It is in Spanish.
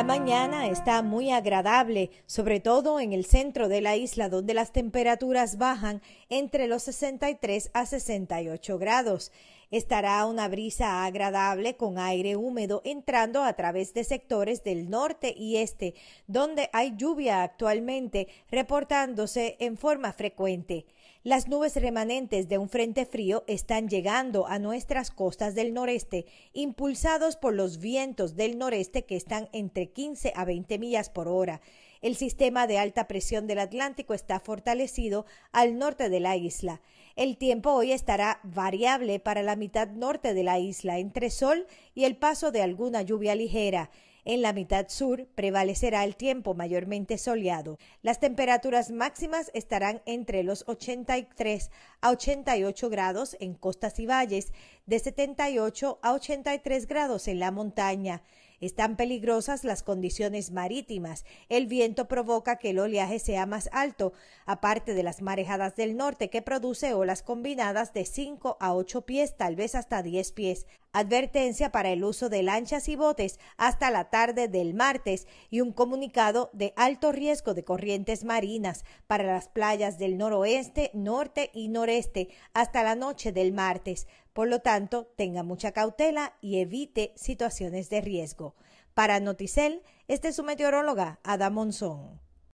La mañana está muy agradable, sobre todo en el centro de la isla donde las temperaturas bajan entre los 63 a 68 grados. Estará una brisa agradable con aire húmedo entrando a través de sectores del norte y este, donde hay lluvia actualmente, reportándose en forma frecuente. Las nubes remanentes de un frente frío están llegando a nuestras costas del noreste, impulsados por los vientos del noreste que están entre 15 a 20 millas por hora. El sistema de alta presión del Atlántico está fortalecido al norte de la isla. El tiempo hoy estará variable para la mitad norte de la isla, entre sol y el paso de alguna lluvia ligera. En la mitad sur prevalecerá el tiempo mayormente soleado. Las temperaturas máximas estarán entre los 83 a 88 grados en costas y valles, de 78 a 83 grados en la montaña. Están peligrosas las condiciones marítimas. El viento provoca que el oleaje sea más alto, aparte de las marejadas del norte que produce olas combinadas de 5 a 8 pies, tal vez hasta 10 pies. Advertencia para el uso de lanchas y botes hasta la tarde del martes y un comunicado de alto riesgo de corrientes marinas para las playas del noroeste, norte y noreste hasta la noche del martes. Por lo tanto, tenga mucha cautela y evite situaciones de riesgo. Para Noticel, este es su meteoróloga, Ada Monzón.